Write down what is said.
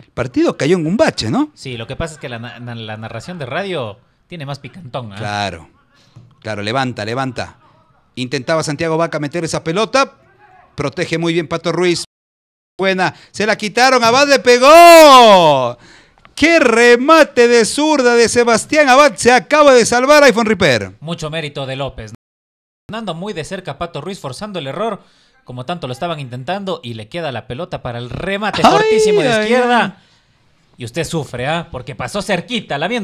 el partido cayó en un bache, ¿no? Sí, lo que pasa es que la, narración de radio tiene más picantón. ¿eh? Claro, claro, levanta, levanta. Intentaba Santiago Vaca meter esa pelota, protege muy bien Pato Ruiz. Buena, se la quitaron, Abad le pegó. ¡Qué remate de zurda de Sebastián Abad! Se acaba de salvar iPhone Ripper. Mucho mérito de López. Fernando muy de cerca Pato Ruiz forzando el error como tanto lo estaban intentando, y le queda la pelota para el remate fortísimo de izquierda. Y usted sufre, ¿ah? Porque pasó cerquita, la viendo.